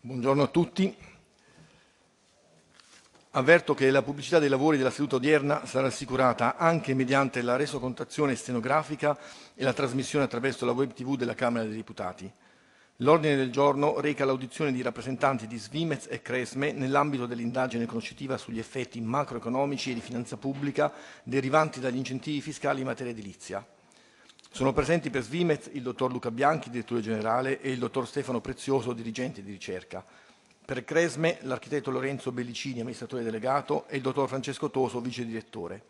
Buongiorno a tutti. Avverto che la pubblicità dei lavori della seduta odierna sarà assicurata anche mediante la resocontazione stenografica e la trasmissione attraverso la web tv della Camera dei Deputati. L'ordine del giorno reca l'audizione di rappresentanti di Svimez e Cresme nell'ambito dell'indagine conoscitiva sugli effetti macroeconomici e di finanza pubblica derivanti dagli incentivi fiscali in materia edilizia. Sono presenti per Svimez il dottor Luca Bianchi, direttore generale, e il dottor Stefano Prezioso, dirigente di ricerca. Per Cresme l'architetto Lorenzo Bellicini, amministratore delegato, e il dottor Francesco Toso, vice direttore.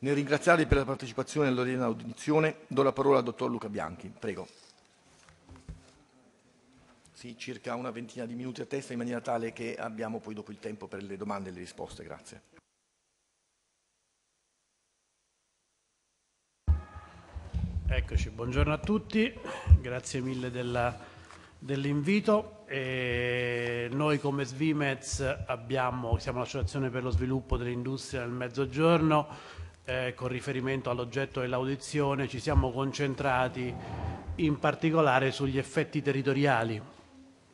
Nel ringraziarvi per la partecipazione all'ordine audizione, do la parola al dottor Luca Bianchi. Prego. Sì, circa una ventina di minuti a testa in maniera tale che abbiamo poi dopo il tempo per le domande e le risposte. Grazie. Eccoci, buongiorno a tutti, grazie mille dell'invito. Dell noi come Svimez abbiamo, siamo l'associazione per lo sviluppo dell'industria nel mezzogiorno, eh, con riferimento all'oggetto dell'audizione ci siamo concentrati in particolare sugli effetti territoriali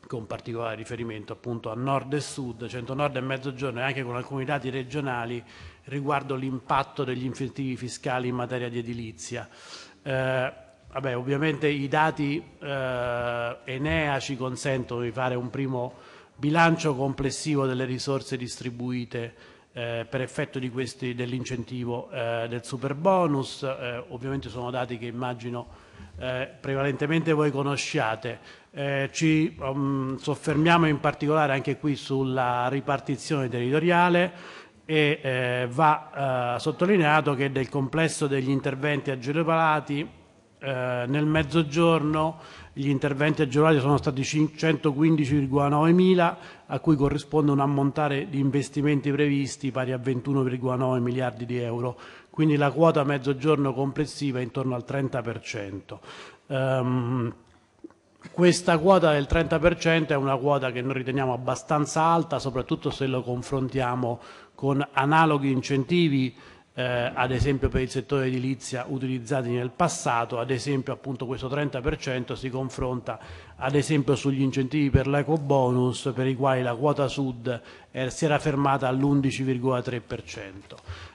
con particolare riferimento appunto a nord e sud, centro cioè nord e mezzogiorno e anche con alcuni dati regionali riguardo l'impatto degli incentivi fiscali in materia di edilizia. Eh, vabbè, ovviamente i dati eh, Enea ci consentono di fare un primo bilancio complessivo delle risorse distribuite eh, per effetto dell'incentivo eh, del super bonus, eh, ovviamente sono dati che immagino eh, prevalentemente voi conosciate. ci um, soffermiamo in particolare anche qui sulla ripartizione territoriale, e eh, va eh, sottolineato che del complesso degli interventi agevolati eh, nel mezzogiorno gli interventi agevolati sono stati 115,9 mila, a cui corrisponde un ammontare di investimenti previsti pari a 21,9 miliardi di euro, quindi la quota mezzogiorno complessiva è intorno al 30%. Um, ehm, questa quota del 30% è una quota che noi riteniamo abbastanza alta, soprattutto se lo confrontiamo con analoghi incentivi eh, ad esempio per il settore edilizia utilizzati nel passato, ad esempio appunto questo 30% si confronta ad esempio sugli incentivi per l'eco bonus per i quali la quota sud eh, si era fermata all'11,3%.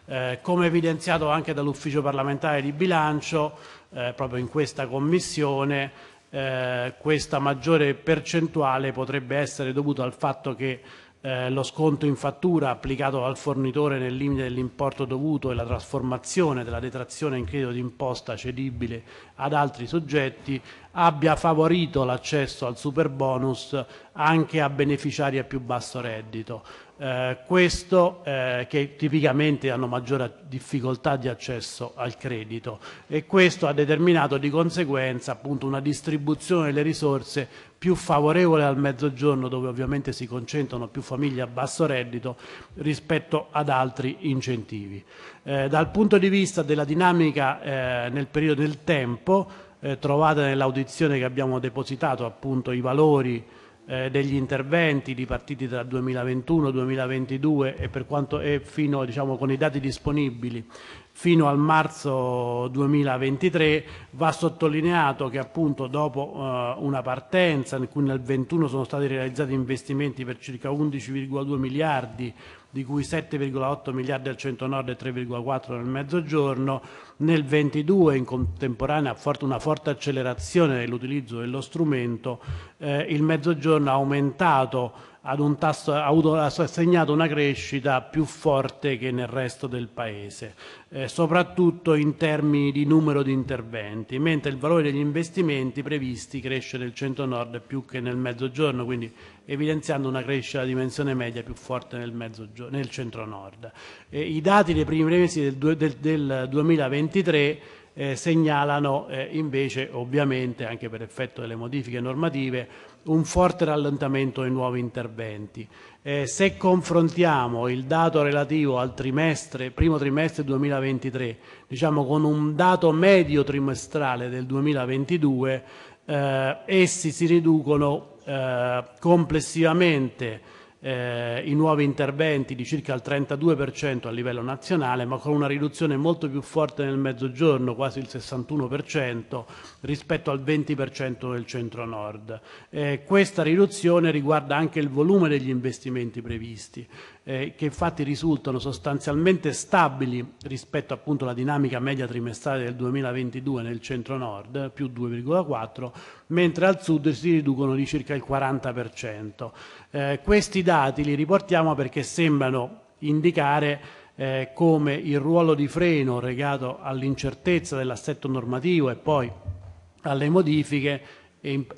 Eh, come evidenziato anche dall'ufficio parlamentare di bilancio, eh, proprio in questa commissione, eh, questa maggiore percentuale potrebbe essere dovuta al fatto che eh, lo sconto in fattura applicato al fornitore nel limite dell'importo dovuto e la trasformazione della detrazione in credito d'imposta cedibile ad altri soggetti abbia favorito l'accesso al super bonus anche a beneficiari a più basso reddito. Eh, questo eh, che tipicamente hanno maggiore difficoltà di accesso al credito e questo ha determinato di conseguenza appunto una distribuzione delle risorse più favorevole al mezzogiorno dove ovviamente si concentrano più famiglie a basso reddito rispetto ad altri incentivi. Eh, dal punto di vista della dinamica eh, nel periodo del tempo eh, trovate nell'audizione che abbiamo depositato appunto i valori eh, degli interventi di partiti tra 2021 e 2022 e per quanto è fino diciamo con i dati disponibili fino al marzo 2023 va sottolineato che appunto dopo eh, una partenza in cui nel 21 sono stati realizzati investimenti per circa 11,2 miliardi di cui 7,8 miliardi al centro-nord e 3,4 nel mezzogiorno. Nel 22, in contemporanea una forte accelerazione dell'utilizzo dello strumento, eh, il mezzogiorno ha aumentato ad un tasso, ha segnato una crescita più forte che nel resto del paese, eh, soprattutto in termini di numero di interventi, mentre il valore degli investimenti previsti cresce nel centro-nord più che nel mezzogiorno, quindi evidenziando una crescita a dimensione media più forte nel, nel centro-nord. Eh, I dati dei primi mesi del, del, del 2023 eh, segnalano eh, invece, ovviamente anche per effetto delle modifiche normative, un forte rallentamento dei nuovi interventi. Eh, se confrontiamo il dato relativo al trimestre, primo trimestre 2023 diciamo con un dato medio trimestrale del 2022, eh, essi si riducono eh, complessivamente eh, i nuovi interventi di circa il 32% a livello nazionale, ma con una riduzione molto più forte nel mezzogiorno, quasi il 61%, rispetto al 20% del centro-nord. Eh, questa riduzione riguarda anche il volume degli investimenti previsti eh, che infatti risultano sostanzialmente stabili rispetto appunto alla dinamica media trimestrale del 2022 nel centro-nord, più 2,4, mentre al sud si riducono di circa il 40%. Eh, questi dati li riportiamo perché sembrano indicare eh, come il ruolo di freno legato all'incertezza dell'assetto normativo e poi alle modifiche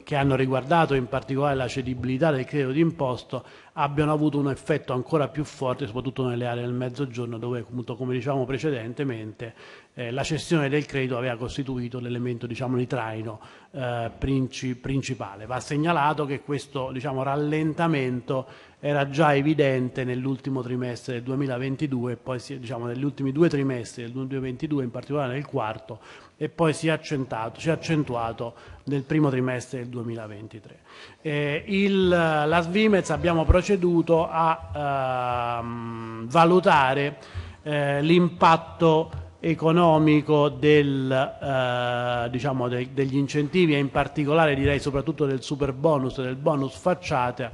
che hanno riguardato in particolare la cedibilità del credito d'imposto abbiano avuto un effetto ancora più forte soprattutto nelle aree del mezzogiorno dove appunto, come dicevamo precedentemente eh, la cessione del credito aveva costituito l'elemento diciamo, di traino eh, princi principale. Va segnalato che questo diciamo, rallentamento era già evidente nell'ultimo trimestre del 2022 e poi diciamo, negli ultimi due trimestri del 2022, in particolare nel quarto, e poi si è accentuato, si è accentuato nel primo trimestre del 2023. Eh, il, la Svimez abbiamo proceduto a ehm, valutare eh, l'impatto economico del, eh, diciamo de, degli incentivi e in particolare direi soprattutto del super bonus, del bonus facciata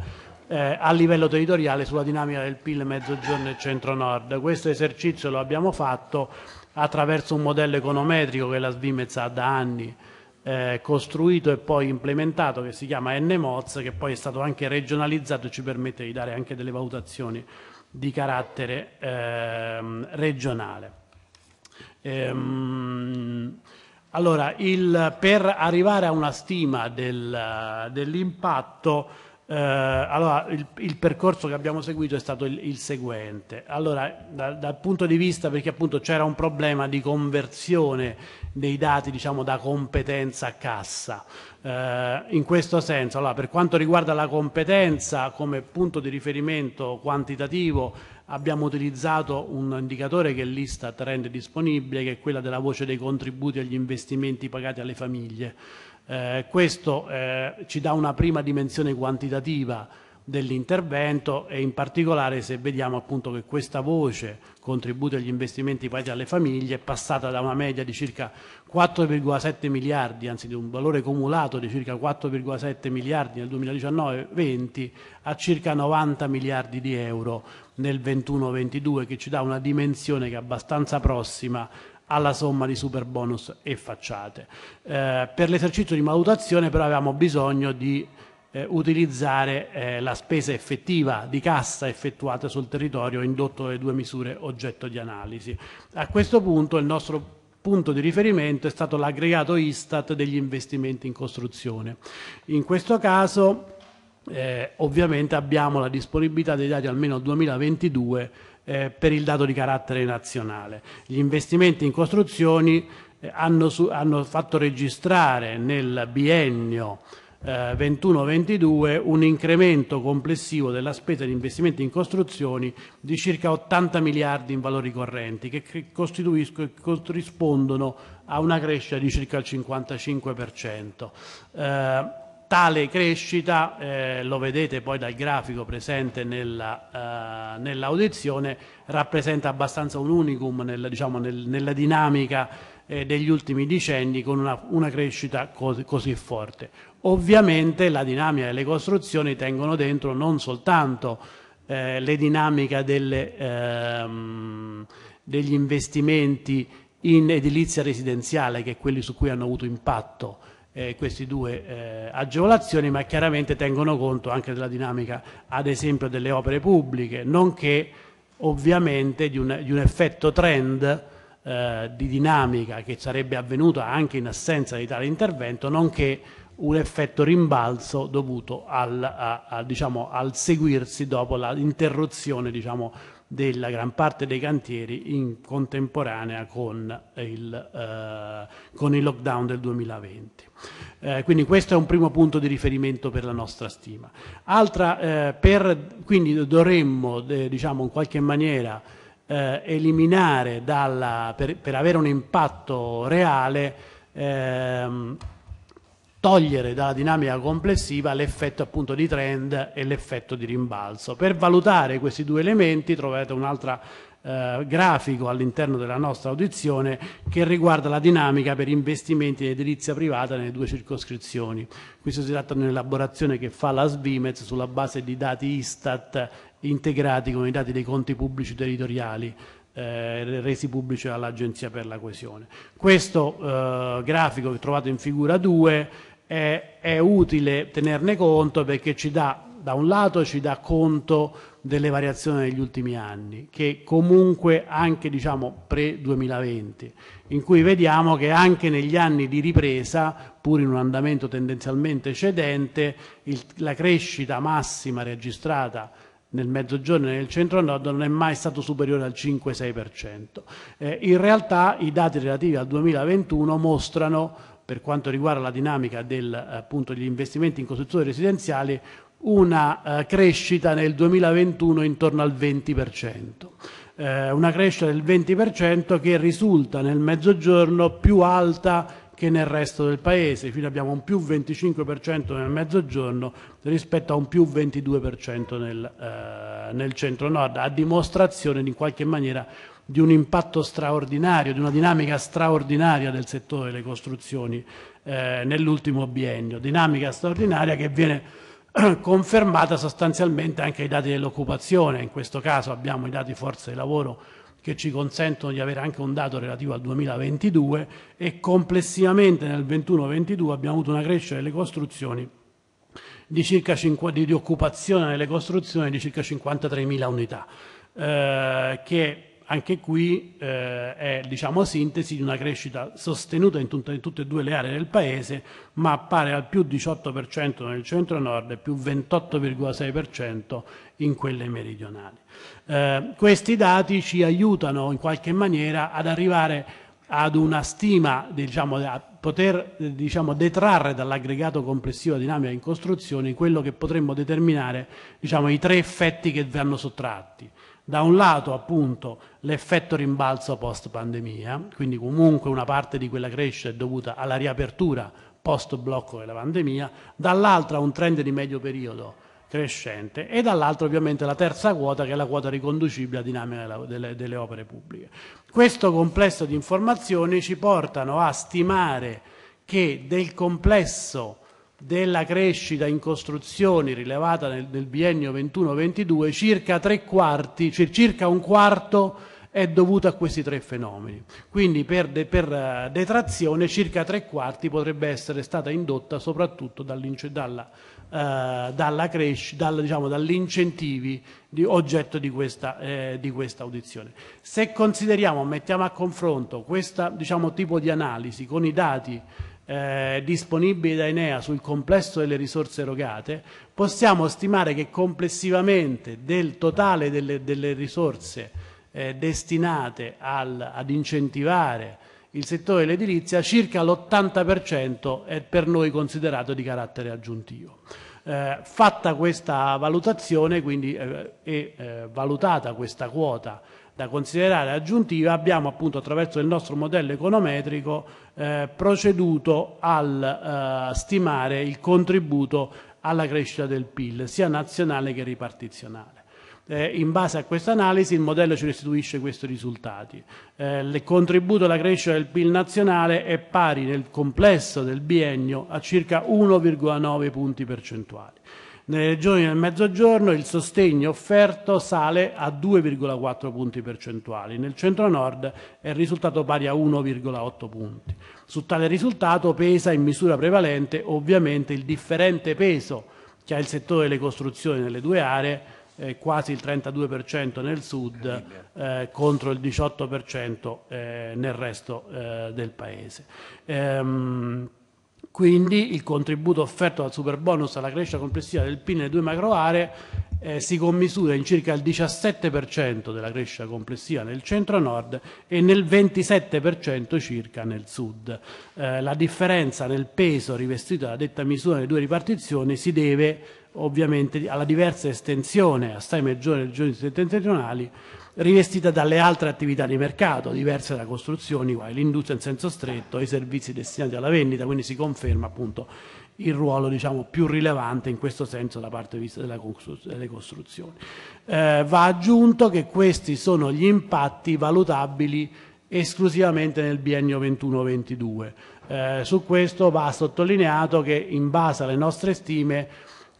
eh, a livello territoriale sulla dinamica del PIL Mezzogiorno e Centro-Nord. Questo esercizio lo abbiamo fatto attraverso un modello econometrico che la Svimez ha da anni eh, costruito e poi implementato che si chiama NMOZ che poi è stato anche regionalizzato e ci permette di dare anche delle valutazioni di carattere ehm, regionale. Ehm, allora, il, per arrivare a una stima del, dell'impatto eh, allora, il, il, percorso che abbiamo seguito è stato il, il seguente. Allora, da, dal punto di vista, perché appunto c'era un problema di conversione dei dati, diciamo, da competenza a cassa. Eh, in questo senso, allora, per quanto riguarda la competenza, come punto di riferimento quantitativo, abbiamo utilizzato un indicatore che è l'Istat rende disponibile, che è quella della voce dei contributi agli investimenti pagati alle famiglie. Eh, questo eh, ci dà una prima dimensione quantitativa dell'intervento e in particolare se vediamo appunto che questa voce contributi agli investimenti pagati alle famiglie è passata da una media di circa 4,7 miliardi, anzi di un valore cumulato di circa 4,7 miliardi nel 2019-20 a circa 90 miliardi di euro nel 21-22 che ci dà una dimensione che è abbastanza prossima alla somma di super bonus e facciate. Eh, per l'esercizio di valutazione però avevamo bisogno di eh, utilizzare eh, la spesa effettiva di cassa effettuata sul territorio indotto dalle due misure oggetto di analisi. A questo punto il nostro punto di riferimento è stato l'aggregato Istat degli investimenti in costruzione. In questo caso eh, ovviamente abbiamo la disponibilità dei dati almeno 2022 eh, per il dato di carattere nazionale. Gli investimenti in costruzioni eh, hanno, su, hanno, fatto registrare nel biennio eh, 21-22 un incremento complessivo della spesa di investimenti in costruzioni di circa 80 miliardi in valori correnti che corrispondono a una crescita di circa il 55%. Tale crescita, eh, lo vedete poi dal grafico presente nella, eh, nell'audizione, rappresenta abbastanza un unicum nel, diciamo, nel, nella dinamica eh, degli ultimi decenni con una, una crescita cos così forte. Ovviamente la dinamica delle costruzioni tengono dentro non soltanto eh, le dinamiche delle, ehm, degli investimenti in edilizia residenziale, che è quelli su cui hanno avuto impatto eh, queste due eh, agevolazioni, ma chiaramente tengono conto anche della dinamica, ad esempio, delle opere pubbliche, nonché ovviamente di un, di un effetto trend eh, di dinamica che sarebbe avvenuto anche in assenza di tale intervento, nonché un effetto rimbalzo dovuto al, a, a, diciamo, al seguirsi dopo l'interruzione diciamo, della gran parte dei cantieri in contemporanea con il, eh, con il lockdown del 2020. Eh, quindi questo è un primo punto di riferimento per la nostra stima. Altra, eh, per, quindi dovremmo de, diciamo, in qualche maniera eh, eliminare dalla, per, per, avere un impatto reale ehm, togliere dalla dinamica complessiva l'effetto appunto di trend e l'effetto di rimbalzo. Per valutare questi due elementi trovate un altro eh, grafico all'interno della nostra audizione che riguarda la dinamica per investimenti in edilizia privata nelle due circoscrizioni. Questo si tratta di un'elaborazione che fa la Svimez sulla base di dati Istat integrati con i dati dei conti pubblici territoriali eh, resi pubblici dall'Agenzia per la coesione. Questo eh, grafico che trovate in figura 2 è, è utile tenerne conto perché ci dà, da un lato ci dà conto delle variazioni degli ultimi anni, che comunque anche diciamo pre-2020, in cui vediamo che anche negli anni di ripresa, pur in un andamento tendenzialmente cedente, il, la crescita massima registrata nel mezzogiorno e nel centro-nord non è mai stato superiore al 5-6%. Eh, in realtà i dati relativi al 2021 mostrano per quanto riguarda la dinamica del, eh, appunto, degli investimenti in costruzione residenziale una eh, crescita nel 2021 intorno al 20%, eh, una crescita del 20% che risulta nel mezzogiorno più alta che nel resto del paese, fino abbiamo un più 25% nel mezzogiorno rispetto a un più 22% nel, eh, nel centro-nord, a dimostrazione in qualche maniera di un impatto straordinario, di una dinamica straordinaria del settore delle costruzioni eh, nell'ultimo biennio, dinamica straordinaria che viene confermata sostanzialmente anche ai dati dell'occupazione, in questo caso abbiamo i dati forze di lavoro che ci consentono di avere anche un dato relativo al 2022 e complessivamente nel 21-22 abbiamo avuto una crescita delle costruzioni di, circa 5, di, di occupazione nelle costruzioni di circa 53.000 unità, eh, che anche qui eh, è diciamo, sintesi di una crescita sostenuta in, tut in, tutte e due le aree del Paese, ma appare al più 18% nel centro-nord e più 28,6% in quelle meridionali. Eh, questi dati ci aiutano in qualche maniera ad arrivare ad una stima, diciamo, a poter diciamo, detrarre dall'aggregato complessivo dinamica in costruzione quello che potremmo determinare diciamo, i tre effetti che vanno sottratti da un lato appunto l'effetto rimbalzo post pandemia, quindi comunque una parte di quella crescita è dovuta alla riapertura post blocco della pandemia, dall'altra un trend di medio periodo crescente e dall'altra ovviamente la terza quota che è la quota riconducibile a dinamica delle, delle opere pubbliche. Questo complesso di informazioni ci portano a stimare che del complesso della crescita in costruzioni rilevata nel, nel biennio 21-22, circa, tre cioè circa un quarto è dovuto a questi tre fenomeni. Quindi per, de, per eh, detrazione circa tre quarti potrebbe essere stata indotta soprattutto dalla, eh, dalla crescita, dal, diciamo, dall'incentivi di oggetto di questa, eh, di questa, audizione. Se consideriamo, mettiamo a confronto questo diciamo, tipo di analisi con i dati eh, disponibili da Enea sul complesso delle risorse erogate, possiamo stimare che complessivamente del totale delle, delle risorse eh, destinate al, ad incentivare il settore dell'edilizia, circa l'80% è per noi considerato di carattere aggiuntivo. Eh, fatta questa valutazione, quindi eh, e eh, valutata questa quota da considerare aggiuntiva, abbiamo appunto attraverso il nostro modello econometrico eh, proceduto al eh, stimare il contributo alla crescita del PIL, sia nazionale che ripartizionale. Eh, in base a questa analisi il modello ci restituisce questi risultati. Eh, il contributo alla crescita del PIL nazionale è pari nel complesso del biennio a circa 1,9 punti percentuali. Nelle regioni del mezzogiorno il sostegno offerto sale a 2,4 punti percentuali, nel centro-nord è il risultato pari a 1,8 punti. Su tale risultato pesa in misura prevalente ovviamente il differente peso che ha il settore delle costruzioni nelle due aree, eh, quasi il 32% nel sud eh, contro il 18% eh, nel resto eh, del paese. Ehm, quindi il contributo offerto dal super bonus alla crescita complessiva del PIN nelle due macro aree eh, si commisura in circa il 17% della crescita complessiva nel centro-nord e nel 27% circa nel sud. Eh, la differenza nel peso rivestito da detta misura nelle due ripartizioni si deve ovviamente alla diversa estensione assai maggiore delle regioni settentrionali rivestita dalle altre attività di mercato, diverse da costruzioni, l'industria in senso stretto e i servizi destinati alla vendita, quindi si conferma appunto il ruolo diciamo, più rilevante in questo senso da parte vista delle costruzioni. Eh, va aggiunto che questi sono gli impatti valutabili esclusivamente nel biennio 21-22. Eh, su questo va sottolineato che in base alle nostre stime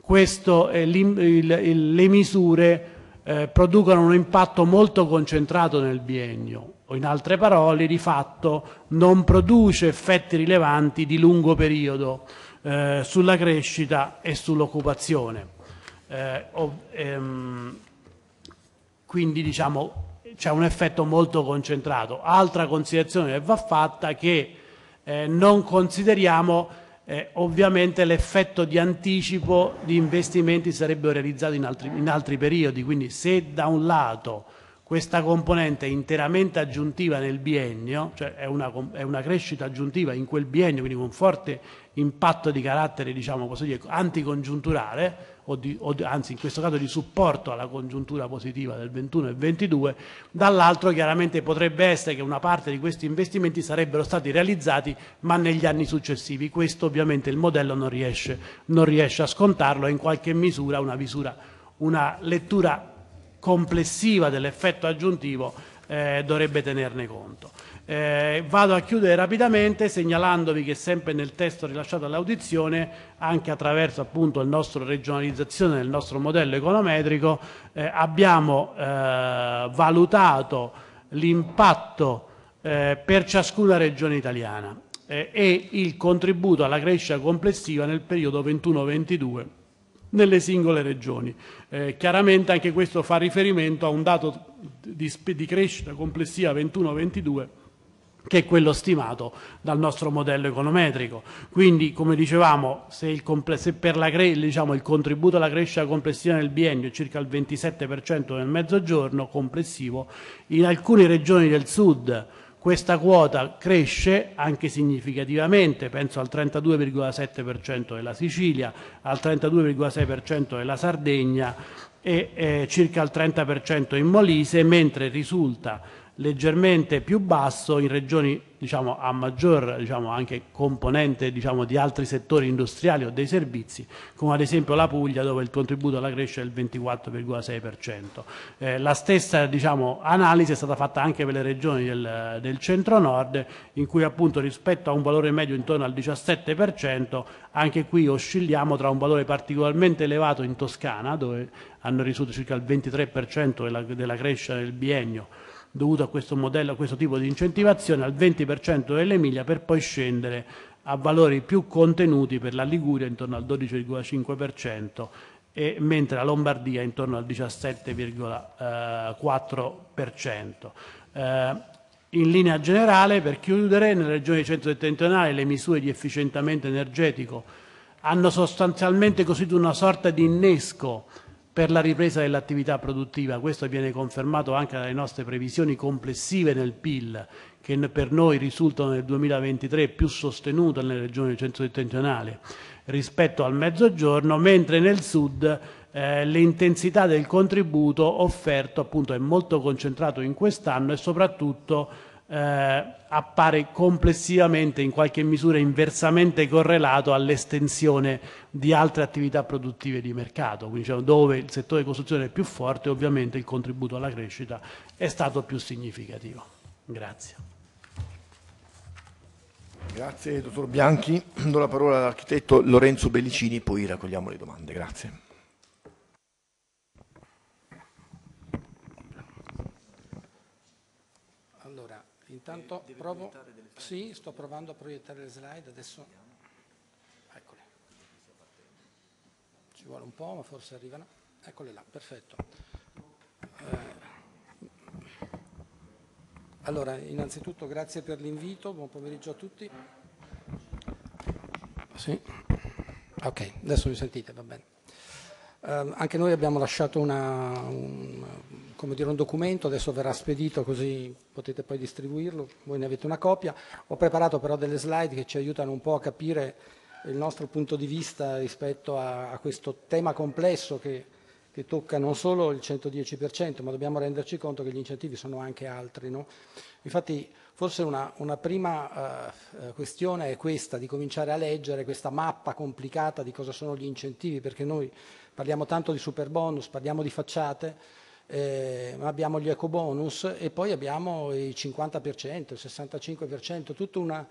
questo, eh, il, il, le misure eh, producono un impatto molto concentrato nel biennio, o in altre parole di fatto non produce effetti rilevanti di lungo periodo eh, sulla crescita e sull'occupazione. Eh, ehm, quindi diciamo c'è un effetto molto concentrato. Altra considerazione che va fatta è che eh, non consideriamo eh, ovviamente l'effetto di anticipo di investimenti sarebbero realizzati in altri, in altri periodi, quindi se da un lato questa componente è interamente aggiuntiva nel biennio, cioè è una, è una, crescita aggiuntiva in quel biennio, quindi con forte impatto di carattere diciamo così, anticongiunturale, o di, o, anzi in questo caso di supporto alla congiuntura positiva del 21 e 22, dall'altro chiaramente potrebbe essere che una parte di questi investimenti sarebbero stati realizzati ma negli anni successivi. Questo ovviamente il modello non riesce, non riesce a scontarlo, è in qualche misura una, visura, una lettura complessiva dell'effetto aggiuntivo eh, dovrebbe tenerne conto. Eh, vado a chiudere rapidamente segnalandovi che sempre nel testo rilasciato all'audizione, anche attraverso appunto la nostra regionalizzazione del nostro modello econometrico, eh, abbiamo eh, valutato l'impatto eh, per ciascuna regione italiana eh, e il contributo alla crescita complessiva nel periodo 21-22 nelle singole regioni. Eh, chiaramente anche questo fa riferimento a un dato di, di crescita complessiva 21-22 che è quello stimato dal nostro modello econometrico. Quindi, come dicevamo, se, se per la diciamo, il contributo alla crescita complessiva nel biennio è circa il 27% nel mezzogiorno complessivo, in alcune regioni del sud questa quota cresce anche significativamente, penso al 32,7% della Sicilia, al 32,6% della Sardegna e eh, circa al 30% in Molise, mentre risulta leggermente più basso in regioni diciamo, a maggior diciamo, anche componente diciamo, di altri settori industriali o dei servizi, come ad esempio la Puglia dove il contributo alla crescita è del 24,6%. Eh, la stessa diciamo, analisi è stata fatta anche per le regioni del, del centro-nord in cui appunto rispetto a un valore medio intorno al 17%, anche qui oscilliamo tra un valore particolarmente elevato in Toscana dove hanno risultato circa il 23% della, della crescita del biennio dovuto a questo modello, a questo tipo di incentivazione, al 20% dell'Emilia per poi scendere a valori più contenuti per la Liguria intorno al 12,5% e mentre la Lombardia intorno al 17,4%. Eh, in linea generale, per chiudere, nelle regioni centro-settentrionali le misure di efficientamento energetico hanno sostanzialmente costituito una sorta di innesco per la ripresa dell'attività produttiva. Questo viene confermato anche dalle nostre previsioni complessive nel PIL, che per noi risultano nel 2023 più sostenute nelle regioni centro-settentrionali rispetto al mezzogiorno, mentre nel sud eh, l'intensità del contributo offerto appunto, è molto concentrato in quest'anno e soprattutto eh, appare complessivamente in qualche misura inversamente correlato all'estensione di altre attività produttive di mercato, quindi cioè, dove il settore costruzione è più forte ovviamente il contributo alla crescita è stato più significativo. Grazie. Grazie dottor Bianchi, do la parola all'architetto Lorenzo Bellicini, poi raccogliamo le domande. Grazie. Intanto provo, sì, sto provando a proiettare le slide, adesso, eccole, ci vuole un po', ma forse arrivano, eccole là, perfetto. Eh, allora, innanzitutto grazie per l'invito, buon pomeriggio a tutti. Sì, ok, adesso mi sentite, va bene. Eh, anche noi abbiamo lasciato una, un, come dire, un documento, adesso verrà spedito così potete poi distribuirlo, voi ne avete una copia. Ho preparato però delle slide che ci aiutano un po' a capire il nostro punto di vista rispetto a, a questo tema complesso che, che, tocca non solo il 110%, ma dobbiamo renderci conto che gli incentivi sono anche altri. No? Infatti forse una, una prima uh, questione è questa, di cominciare a leggere questa mappa complicata di cosa sono gli incentivi, perché noi parliamo tanto di super bonus, parliamo di facciate, eh, abbiamo gli ecobonus e poi abbiamo il 50%, il 65%, tutta una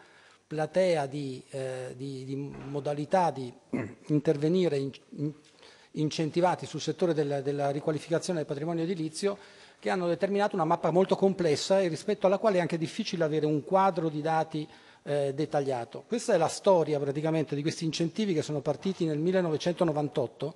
platea di, eh, di, di modalità di intervenire in, in, incentivati sul settore della, della riqualificazione del patrimonio edilizio che hanno determinato una mappa molto complessa e rispetto alla quale è anche difficile avere un quadro di dati eh, dettagliato. Questa è la storia praticamente di questi incentivi che sono partiti nel 1998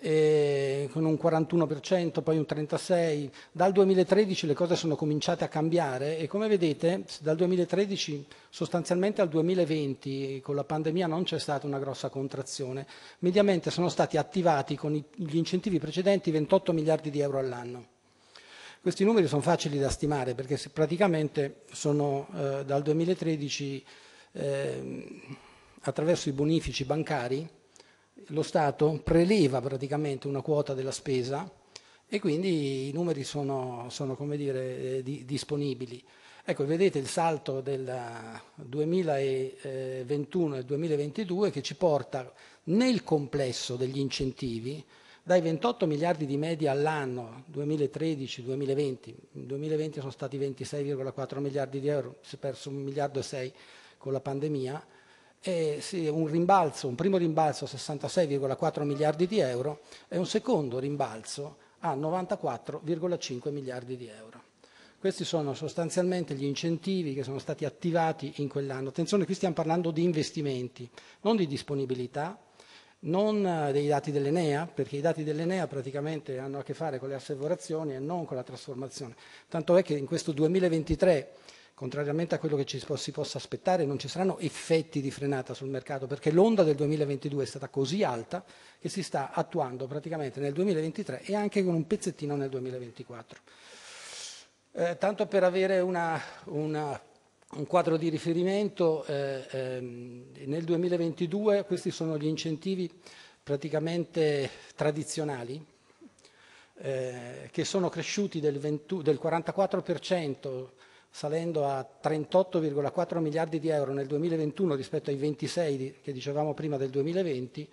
eh, con un 41%, poi un 36%. Dal 2013 le cose sono cominciate a cambiare e come vedete dal 2013 sostanzialmente al 2020 con la pandemia non c'è stata una grossa contrazione. Mediamente sono stati attivati con gli incentivi precedenti 28 miliardi di euro all'anno. Questi numeri sono facili da stimare perché praticamente sono eh, dal 2013 eh, attraverso i bonifici bancari lo Stato preleva praticamente una quota della spesa e quindi i numeri sono, sono dire, eh, di, disponibili. Ecco, vedete il salto del 2021 e 2022 che ci porta nel complesso degli incentivi dai 28 miliardi di media all'anno 2013-2020, in 2020 sono stati 26,4 miliardi di euro, si è perso 1 miliardo e 6 con la pandemia, e sì, un rimbalzo, un primo rimbalzo a 66,4 miliardi di euro e un secondo rimbalzo a 94,5 miliardi di euro. Questi sono sostanzialmente gli incentivi che sono stati attivati in quell'anno. Attenzione, qui stiamo parlando di investimenti, non di disponibilità, non eh, dei dati dell'Enea, perché i dati dell'Enea praticamente hanno a che fare con le assevorazioni e non con la trasformazione. Tanto è che in questo 2023 contrariamente a quello che ci si possa aspettare, non ci saranno effetti di frenata sul mercato perché l'onda del 2022 è stata così alta che si sta attuando praticamente nel 2023 e anche con un pezzettino nel 2024. Eh, tanto per avere una, una, un quadro di riferimento, eh, ehm, nel 2022 questi sono gli incentivi praticamente tradizionali eh, che sono cresciuti del, 20, del 44% salendo a 38,4 miliardi di euro nel 2021 rispetto ai 26 che dicevamo prima del 2020,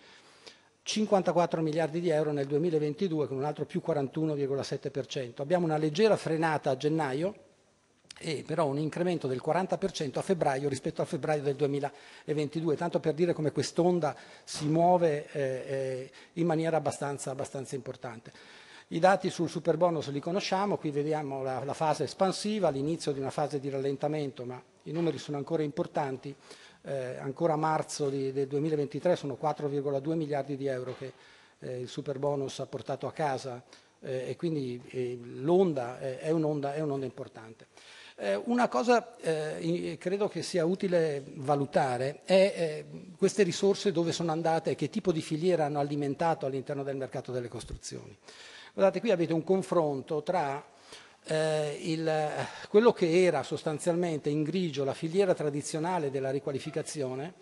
54 miliardi di euro nel 2022 con un altro più 41,7%. Abbiamo una leggera frenata a gennaio e però un incremento del 40% a febbraio rispetto a febbraio del 2022, tanto per dire come quest'onda si muove eh, eh, in maniera abbastanza, abbastanza importante. I dati sul superbonus li conosciamo, qui vediamo la, la fase espansiva, l'inizio di una fase di rallentamento, ma i numeri sono ancora importanti. Eh, ancora a marzo di, del 2023 sono 4,2 miliardi di euro che eh, il superbonus ha portato a casa eh, e quindi eh, l'onda è un'onda un importante. Eh, una cosa eh, credo che sia utile valutare è eh, queste risorse dove sono andate e che tipo di filiera hanno alimentato all'interno del mercato delle costruzioni. Guardate, qui avete un confronto tra eh, il, quello che era sostanzialmente in grigio la filiera tradizionale della riqualificazione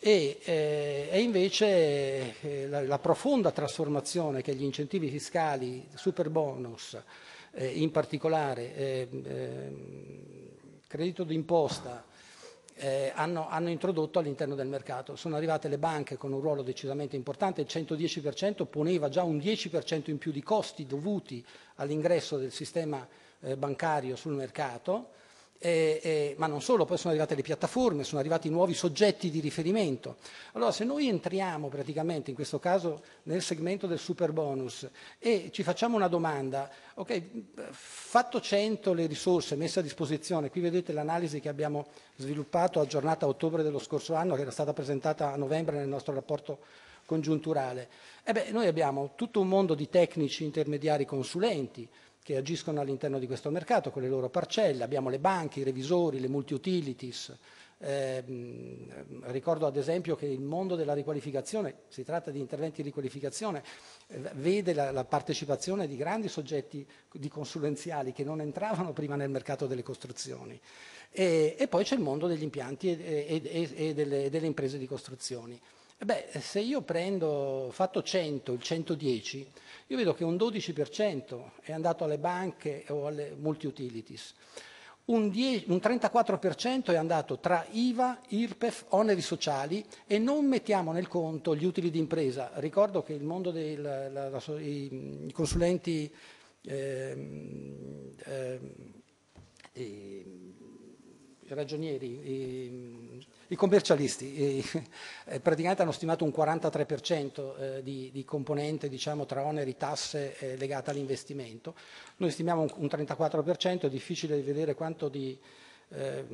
e, eh, e invece eh, la, la, profonda trasformazione che gli incentivi fiscali super bonus, eh, in particolare eh, ehm, credito d'imposta, eh, hanno, hanno, introdotto all'interno del mercato. Sono arrivate le banche con un ruolo decisamente importante, il 110% poneva già un 10% in più di costi dovuti all'ingresso del sistema eh, bancario sul mercato, eh, eh, ma non solo, poi sono arrivate le piattaforme, sono arrivati nuovi soggetti di riferimento. Allora se noi entriamo praticamente in questo caso nel segmento del super bonus e ci facciamo una domanda, ok, fatto 100 le risorse messe a disposizione, qui vedete l'analisi che abbiamo sviluppato aggiornata a ottobre dello scorso anno, che era stata presentata a novembre nel nostro rapporto congiunturale. Beh, noi abbiamo tutto un mondo di tecnici intermediari consulenti, che agiscono all'interno di questo mercato con le loro parcelle, abbiamo le banche, i revisori, le multi-utilities. Eh, ricordo ad esempio che il mondo della riqualificazione, si tratta di interventi di riqualificazione, eh, vede la, la, partecipazione di grandi soggetti di consulenziali che non entravano prima nel mercato delle costruzioni. E, e poi c'è il mondo degli impianti e, e, e delle, delle, imprese di costruzioni. Beh, se io prendo, fatto 100, il 110, io vedo che un 12% è andato alle banche o alle multi-utilities, un, un 34% è andato tra IVA, IRPEF, oneri sociali e non mettiamo nel conto gli utili di impresa. Ricordo che il mondo dei la, la, i consulenti eh, eh, ragionieri, i, i commercialisti, i, eh, praticamente hanno stimato un 43% eh, di, di, componente diciamo, tra oneri e tasse eh, legata all'investimento. Noi stimiamo un, un 34%, è difficile vedere quanto di... Eh,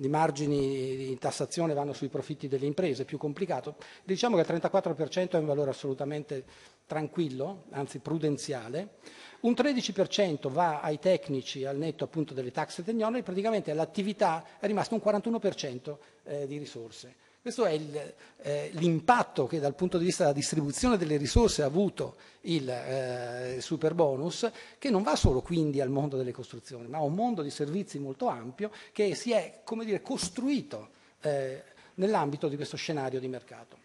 i margini di tassazione vanno sui profitti delle imprese, è più complicato. Diciamo che il 34% è un valore assolutamente tranquillo, anzi prudenziale, un 13% va ai tecnici al netto appunto delle tasse e degli oneri, praticamente all'attività è rimasto un 41% eh, di risorse. Questo è il, eh, l'impatto che dal punto di vista della distribuzione delle risorse ha avuto il eh, super bonus, che non va solo quindi al mondo delle costruzioni, ma a un mondo di servizi molto ampio che si è dire, costruito eh, nell'ambito di questo scenario di mercato.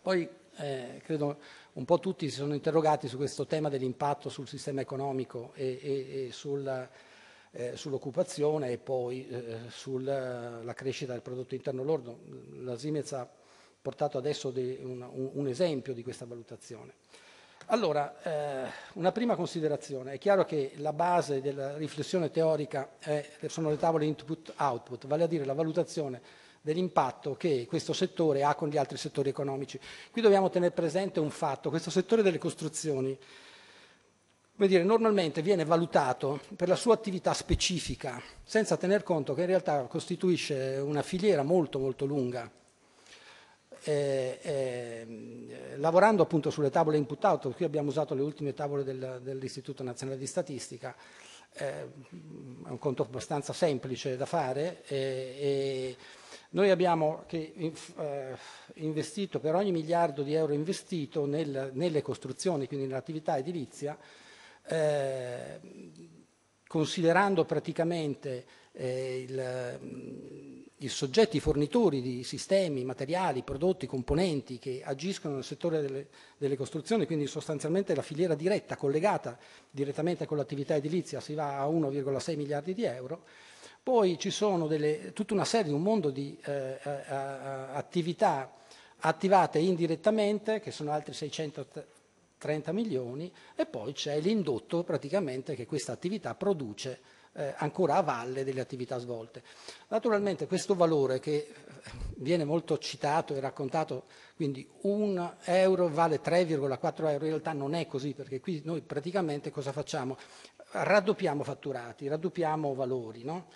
Poi eh, credo un po' tutti si sono interrogati su questo tema dell'impatto sul sistema economico e, e, e sulla eh, sull'occupazione e poi eh, sulla crescita del prodotto interno lordo. La Simez ha portato adesso de, un, un, esempio di questa valutazione. Allora, eh, una prima considerazione. È chiaro che la base della riflessione teorica è, sono le tavole input-output, vale a dire la valutazione dell'impatto che questo settore ha con gli altri settori economici. Qui dobbiamo tenere presente un fatto, questo settore delle costruzioni come dire, normalmente viene valutato per la sua attività specifica, senza tener conto che in realtà costituisce una filiera molto molto lunga. E, e, lavorando appunto sulle tavole input out, qui abbiamo usato le ultime tavole del, dell'Istituto Nazionale di Statistica, eh, è un conto abbastanza semplice da fare. E, noi abbiamo che, eh, investito per ogni miliardo di euro investito nel, nelle costruzioni, quindi nell'attività edilizia, eh, considerando praticamente eh, il, mm, i soggetti fornitori di sistemi, materiali, prodotti, componenti che agiscono nel settore delle, delle costruzioni, quindi sostanzialmente la filiera diretta collegata direttamente con l'attività edilizia si va a 1,6 miliardi di euro. Poi ci sono delle, tutta una serie, un mondo di eh, eh, eh attività attivate indirettamente, che sono altri 600, 30 milioni e poi c'è l'indotto praticamente che questa attività produce eh, ancora a valle delle attività svolte. Naturalmente questo valore che eh, viene molto citato e raccontato, quindi un euro vale 3,4 euro, in realtà non è così perché qui noi praticamente cosa facciamo? Raddoppiamo fatturati, raddoppiamo valori, no?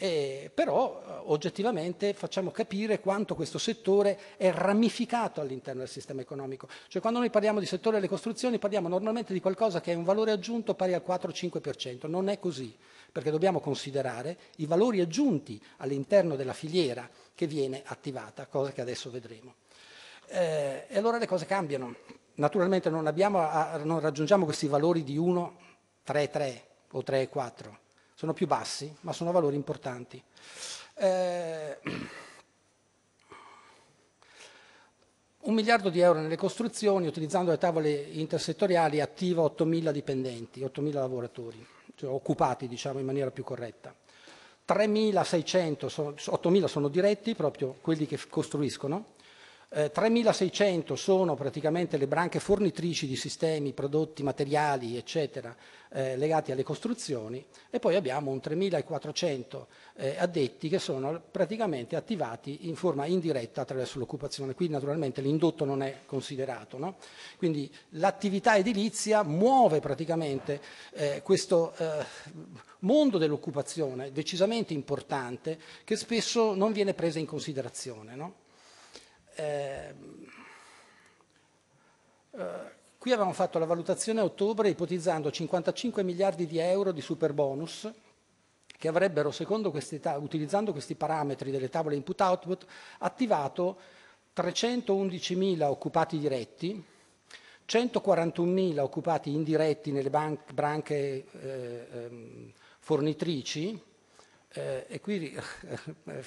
Eh, però eh, oggettivamente facciamo capire quanto questo settore è ramificato all'interno del sistema economico. Cioè quando noi parliamo di settore delle costruzioni parliamo normalmente di qualcosa che è un valore aggiunto pari al 4-5%, non è così, perché dobbiamo considerare i valori aggiunti all'interno della filiera che viene attivata, cosa che adesso vedremo. Eh, e allora le cose cambiano. Naturalmente non, abbiamo, non raggiungiamo questi valori di 1, 3, 3 o 3, 4 sono più bassi, ma sono valori importanti. Eh, un miliardo di euro nelle costruzioni, utilizzando le tavole intersettoriali, attiva 8.000 dipendenti, 8.000 lavoratori, cioè occupati diciamo, in maniera più corretta. 3.600, 8.000 sono diretti, proprio quelli che costruiscono, 3.600 eh, sono praticamente le branche fornitrici di sistemi, prodotti, materiali, eccetera, eh, legati alle costruzioni e poi abbiamo un 3.400 eh, addetti che sono praticamente attivati in forma indiretta attraverso l'occupazione. Qui naturalmente l'indotto non è considerato. No? Quindi l'attività edilizia muove praticamente eh, questo eh, mondo dell'occupazione decisamente importante che spesso non viene presa in considerazione. No? Ehm, eh, qui avevamo fatto la valutazione a ottobre ipotizzando 55 miliardi di euro di super bonus che avrebbero, questi, utilizzando questi parametri delle tavole input-output, attivato 311.000 occupati diretti, 141.000 occupati indiretti nelle banche, branche eh, ehm, fornitrici, eh, e qui eh,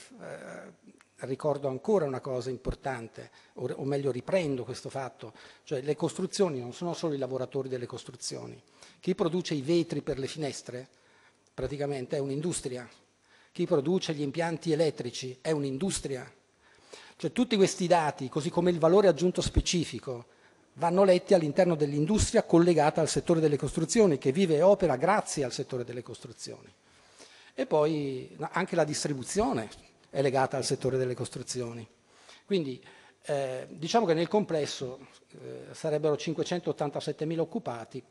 ricordo ancora una cosa importante, o, meglio riprendo questo fatto, cioè le costruzioni non sono solo i lavoratori delle costruzioni. Chi produce i vetri per le finestre praticamente è un'industria, chi produce gli impianti elettrici è un'industria. Cioè tutti questi dati, così come il valore aggiunto specifico, vanno letti all'interno dell'industria collegata al settore delle costruzioni, che vive e opera grazie al settore delle costruzioni. E poi anche la distribuzione, è legata al settore delle costruzioni. Quindi eh, diciamo che nel complesso eh, sarebbero 587.000 occupati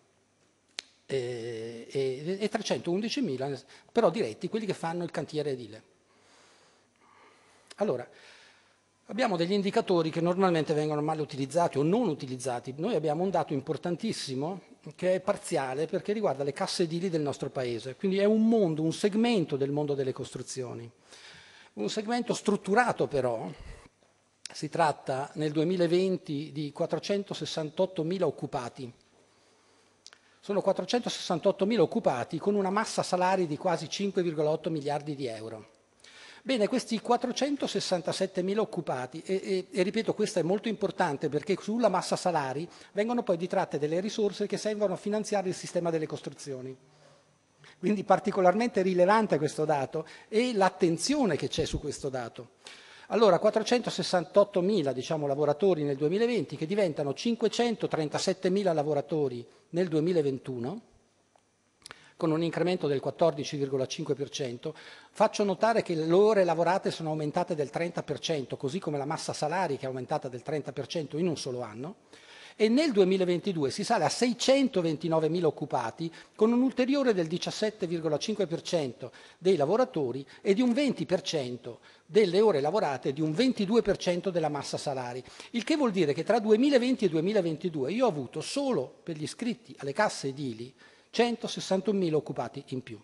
eh, e, e, e 311.000 però diretti quelli che fanno il cantiere edile. Allora, abbiamo degli indicatori che normalmente vengono male utilizzati o non utilizzati. Noi abbiamo un dato importantissimo che è parziale perché riguarda le casse edili del nostro paese, quindi è un mondo, un segmento del mondo delle costruzioni. Un segmento strutturato però, si tratta nel 2020 di 468.000 occupati. Sono 468.000 occupati con una massa salari di quasi 5,8 miliardi di euro. Bene, questi 467.000 occupati, e, e, e, ripeto questo è molto importante perché sulla massa salari vengono poi ditratte delle risorse che servono a finanziare il sistema delle costruzioni. Quindi particolarmente rilevante questo dato e l'attenzione che c'è su questo dato. Allora, 468.000 diciamo, lavoratori nel 2020 che diventano 537.000 lavoratori nel 2021 con un incremento del 14,5%. Faccio notare che le ore lavorate sono aumentate del 30%, così come la massa salari che è aumentata del 30% in un solo anno e nel 2022 si sale a 629.000 occupati con un ulteriore del 17,5% dei lavoratori e di un 20% delle ore lavorate e di un 22% della massa salari. Il che vuol dire che tra 2020 e 2022 io ho avuto solo per gli iscritti alle casse edili 161.000 occupati in più.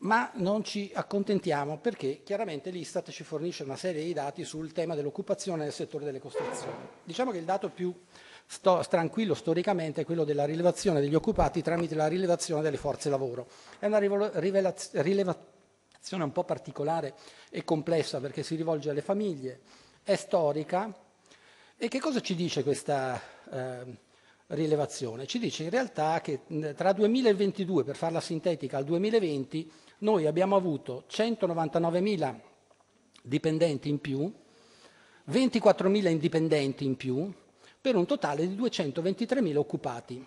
ma non ci accontentiamo perché chiaramente l'Istat ci fornisce una serie di dati sul tema dell'occupazione nel settore delle costruzioni. Diciamo che il dato più sto, tranquillo storicamente è quello della rilevazione degli occupati tramite la rilevazione delle forze lavoro. È una rilevazione un po' particolare e complessa perché si rivolge alle famiglie, è storica e che cosa ci dice questa... Eh, rilevazione. Ci dice in realtà che tra 2022, per farla sintetica, al 2020 noi abbiamo avuto 199.000 dipendenti in più, 24.000 indipendenti in più, per un totale di 223.000 occupati.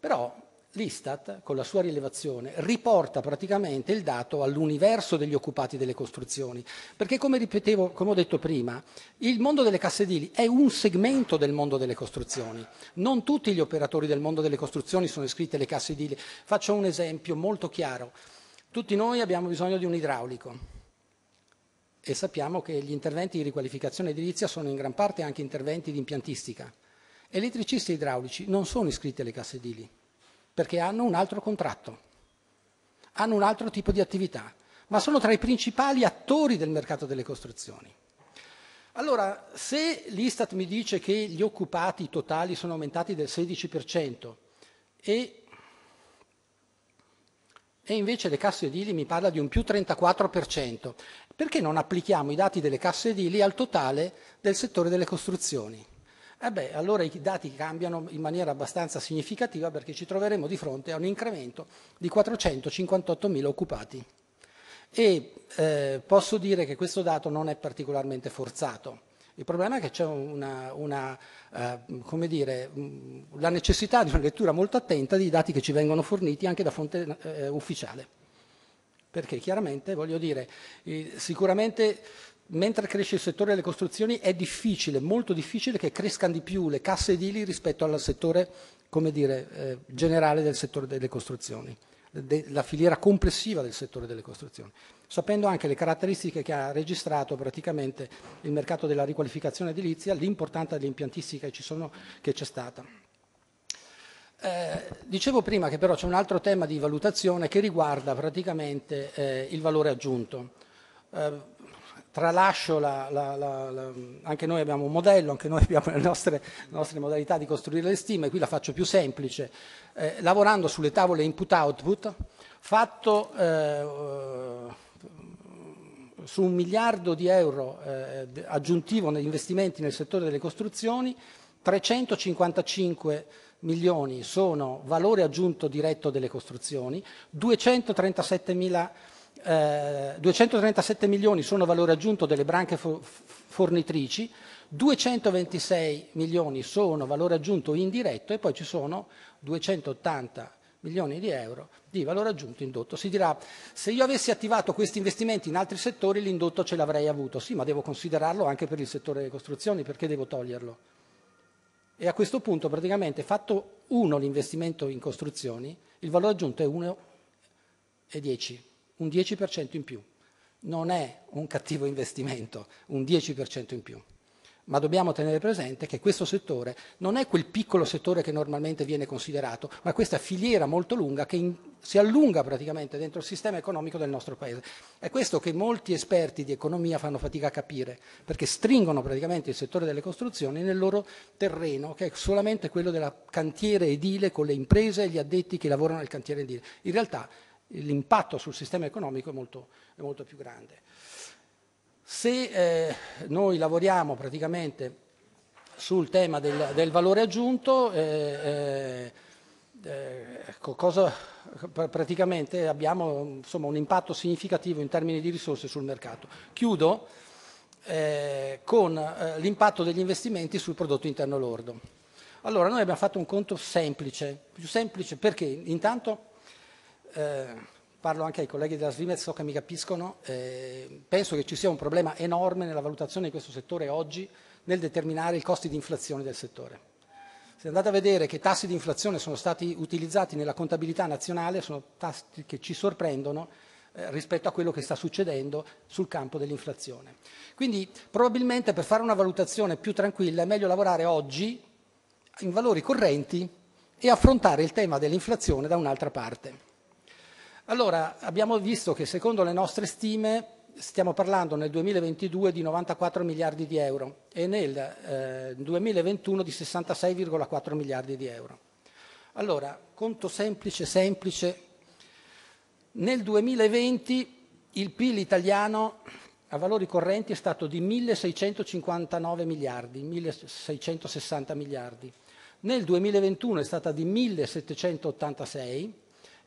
Però l'Istat, con la sua rilevazione, riporta praticamente il dato all'universo degli occupati delle costruzioni, perché come, ripetevo, come ho detto prima, il mondo delle casse edili è un segmento del mondo delle costruzioni, non tutti gli operatori del mondo delle costruzioni sono iscritti alle casse edili. Faccio un esempio molto chiaro, tutti noi abbiamo bisogno di un idraulico e sappiamo che gli interventi di riqualificazione edilizia sono in gran parte anche interventi di impiantistica. Elettricisti e idraulici non sono iscritti alle casse edili perché hanno un altro contratto, hanno un altro tipo di attività, ma sono tra i principali attori del mercato delle costruzioni. Allora, se l'Istat mi dice che gli occupati totali sono aumentati del 16% e, e invece le casse edili mi parla di un più 34%, perché non applichiamo i dati delle casse edili al totale del settore delle costruzioni? eh beh, allora i dati cambiano in maniera abbastanza significativa perché ci troveremo di fronte a un incremento di 458.000 occupati. E eh, posso dire che questo dato non è particolarmente forzato. Il problema è che c'è una, una, eh, mm, la necessità di una lettura molto attenta dei dati che ci vengono forniti anche da fonte eh, ufficiale. Perché chiaramente, voglio dire, eh, sicuramente mentre cresce il settore delle costruzioni è difficile, molto difficile che crescano di più le casse edili rispetto al settore come dire, eh, generale del settore delle costruzioni, de la filiera complessiva del settore delle costruzioni, sapendo anche le caratteristiche che ha registrato praticamente il mercato della riqualificazione edilizia, l'importanza dell'impiantistica che c'è stata. Eh, dicevo prima che però c'è un altro tema di valutazione che riguarda praticamente eh, il valore aggiunto. Eh, tralascio la, la, la, anche noi abbiamo un modello, anche noi abbiamo le nostre, le nostre, modalità di costruire le stime, qui la faccio più semplice, eh, lavorando sulle tavole input-output, fatto eh, su un miliardo di euro eh, aggiuntivo negli investimenti nel settore delle costruzioni, 355 milioni sono valore aggiunto diretto delle costruzioni, 237 mila euro 237 eh, milioni sono valore aggiunto delle branche fornitrici, 226 milioni sono valore aggiunto indiretto e poi ci sono 280 milioni di euro di valore aggiunto indotto. Si dirà, se io avessi attivato questi investimenti in altri settori l'indotto ce l'avrei avuto. Sì, ma devo considerarlo anche per il settore delle costruzioni, perché devo toglierlo? E a questo punto praticamente fatto 1 l'investimento in costruzioni, il valore aggiunto è 1,10 un 10% in più. Non è un cattivo investimento, un 10% in più. Ma dobbiamo tenere presente che questo settore non è quel piccolo settore che normalmente viene considerato, ma questa filiera molto lunga che in, si allunga praticamente dentro il sistema economico del nostro Paese. È questo che molti esperti di economia fanno fatica a capire, perché stringono praticamente il settore delle costruzioni nel loro terreno, che è solamente quello del cantiere edile con le imprese e gli addetti che lavorano nel cantiere edile. In realtà l'impatto sul sistema economico è molto, è molto più grande. Se eh, noi lavoriamo praticamente sul tema del, del valore aggiunto, eh, eh, eh ecco, cosa, praticamente abbiamo insomma, un impatto significativo in termini di risorse sul mercato. Chiudo eh, con eh, l'impatto degli investimenti sul prodotto interno lordo. Allora, noi abbiamo fatto un conto semplice, più semplice perché intanto eh, parlo anche ai colleghi della Svimez, so che mi capiscono, eh, penso che ci sia un problema enorme nella valutazione di questo settore oggi nel determinare i costi di inflazione del settore. Se andate a vedere che tassi di inflazione sono stati utilizzati nella contabilità nazionale, sono tassi che ci sorprendono eh, rispetto a quello che sta succedendo sul campo dell'inflazione. Quindi probabilmente per fare una valutazione più tranquilla è meglio lavorare oggi in valori correnti e affrontare il tema dell'inflazione da un'altra parte. Allora, abbiamo visto che secondo le nostre stime stiamo parlando nel 2022 di 94 miliardi di euro e nel eh, 2021 di 66,4 miliardi di euro. Allora, conto semplice, semplice. Nel 2020 il PIL italiano a valori correnti è stato di 1.659 miliardi, 1.660 miliardi. Nel 2021 è stata di 1.786 miliardi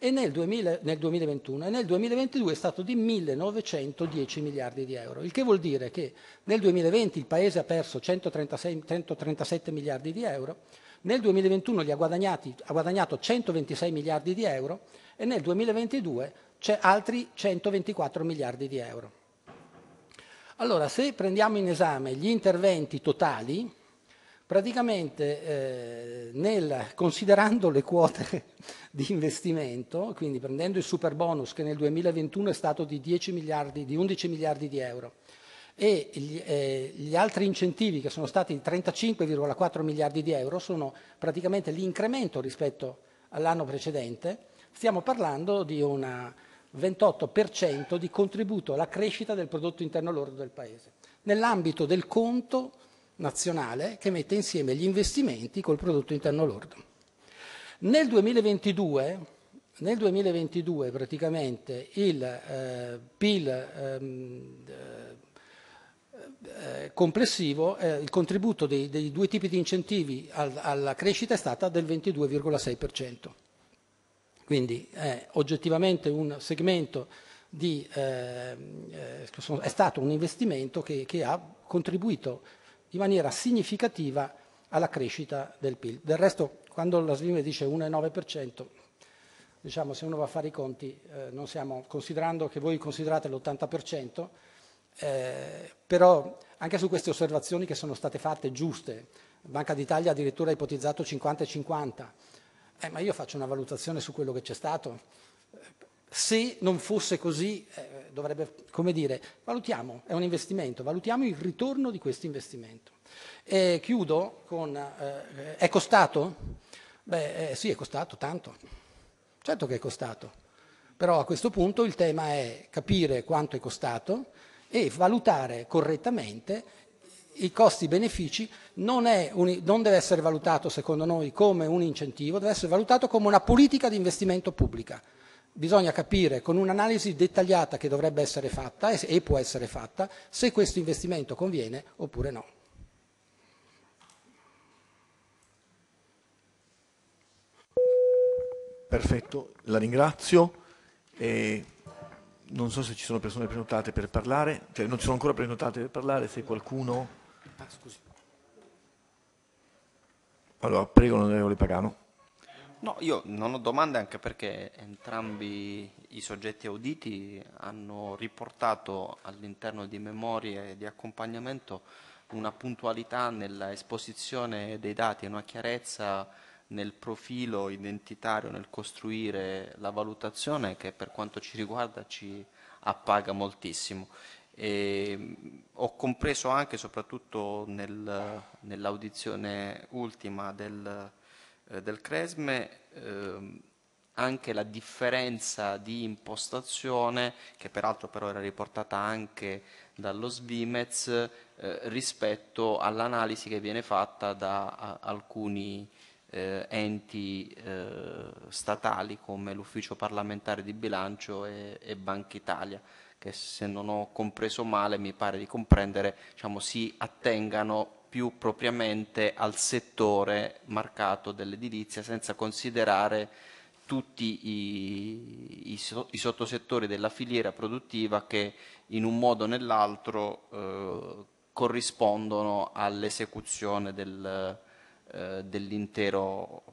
e nel, 2000, nel 2021 e nel 2022 è stato di 1.910 miliardi di euro, il che vuol dire che nel 2020 il Paese ha perso 136, 137 miliardi di euro, nel 2021 li ha, guadagnati, ha guadagnato 126 miliardi di euro e nel 2022 c'è altri 124 miliardi di euro. Allora, se prendiamo in esame gli interventi totali, praticamente eh, nel, considerando le quote di investimento, quindi prendendo il super bonus che nel 2021 è stato di, miliardi, di 11 miliardi di euro e gli, eh, gli altri incentivi che sono stati di 35,4 miliardi di euro sono praticamente l'incremento rispetto all'anno precedente, stiamo parlando di un 28% di contributo alla crescita del prodotto interno lordo del Paese. Nell'ambito del conto nazionale che mette insieme gli investimenti col prodotto interno lordo. Nel 2022, nel 2022 praticamente il eh, PIL ehm, eh, eh, complessivo, eh, il contributo dei, dei, due tipi di incentivi al, alla crescita è stata del 22,6%. Quindi è oggettivamente un segmento di, ehm, eh, è stato un investimento che, che ha contribuito in maniera significativa alla crescita del PIL. Del resto, quando la SVIME dice 1,9%, diciamo, se uno va a fare i conti, eh, siamo, considerando che voi considerate l'80%, eh, però anche su queste osservazioni che sono state fatte giuste, Banca d'Italia addirittura ha ipotizzato 50 50, eh, ma io faccio una valutazione su quello che c'è stato, se non fosse così, eh, dovrebbe, come dire, valutiamo, è un investimento, valutiamo il ritorno di questo investimento. E chiudo con, eh, è costato? Beh, eh, sì, è costato tanto. Certo che è costato. Però a questo punto il tema è capire quanto è costato e valutare correttamente i costi-benefici non, non, deve essere valutato secondo noi come un incentivo, deve essere valutato come una politica di investimento pubblica bisogna capire con un'analisi dettagliata che dovrebbe essere fatta e può essere fatta se questo investimento conviene oppure no. Perfetto, la ringrazio. E non so se ci sono persone prenotate per parlare, cioè non ci sono ancora prenotate per parlare, se qualcuno... Ah, scusi. Allora, prego l'onorevole Pagano. No, io non ho domande anche perché entrambi i soggetti auditi hanno riportato all'interno di memorie di accompagnamento una puntualità nell'esposizione dei dati e una chiarezza nel profilo identitario, nel costruire la valutazione che per quanto ci riguarda ci appaga moltissimo. E ehm, ho compreso anche, soprattutto nel, nell'audizione ultima del eh, del Cresme eh, anche la differenza di impostazione, che peraltro però era riportata anche dallo Svimez, eh, rispetto all'analisi che viene fatta da alcuni eh, enti eh, statali come l'Ufficio parlamentare di bilancio e, e, Banca Italia, che se non ho compreso male mi pare di comprendere, diciamo, si attengano più propriamente al settore marcato dell'edilizia senza considerare tutti i, i, i, sottosettori della filiera produttiva che in un modo o nell'altro eh, corrispondono all'esecuzione del, eh, dell'intero,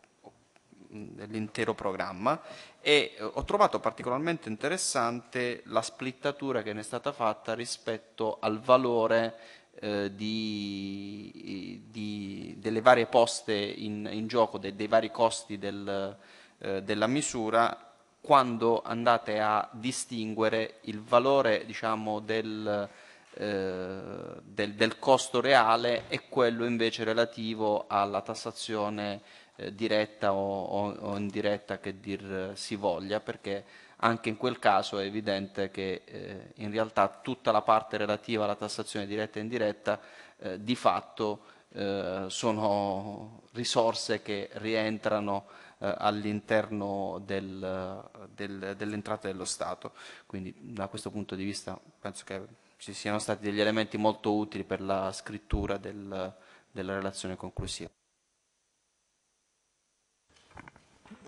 dell'intero programma e eh, ho trovato particolarmente interessante la splittatura che ne è stata fatta rispetto al valore eh, di, di, delle varie poste in, in gioco, de, dei vari costi del, eh, della misura, quando andate a distinguere il valore diciamo, del, eh, del, del, costo reale e quello invece relativo alla tassazione eh, diretta o, o, o indiretta che dir si voglia, perché anche in quel caso è evidente che eh, in realtà tutta la parte relativa alla tassazione diretta e indiretta eh, di fatto eh, sono risorse che rientrano eh, all'interno del, del, dell'entrata dello Stato. Quindi da questo punto di vista penso che ci siano stati degli elementi molto utili per la scrittura del, della relazione conclusiva.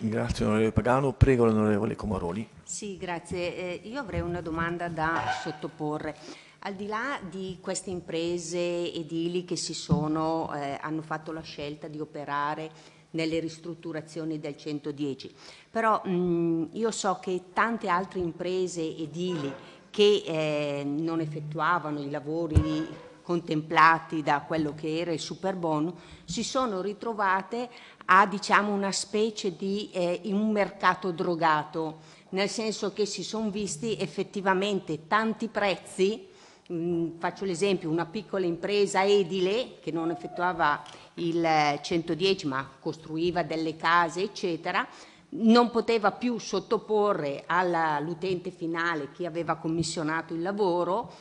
Grazie onorevole Pagano. Prego l'onorevole Comaroli. Sì, grazie. Eh, io avrei una domanda da sottoporre. Al di là di queste imprese edili che sono, eh, hanno fatto la scelta di operare nelle ristrutturazioni del 110, però mh, mm, io so che tante altre imprese edili che eh, non effettuavano i lavori contemplati da quello che era il super bonus, si sono ritrovate a diciamo, una specie di eh, un mercato drogato, nel senso che si sono visti effettivamente tanti prezzi, mh, mm, faccio l'esempio, una piccola impresa edile che non effettuava il 110 eh, ma costruiva delle case eccetera, non poteva più sottoporre all'utente finale chi aveva commissionato il lavoro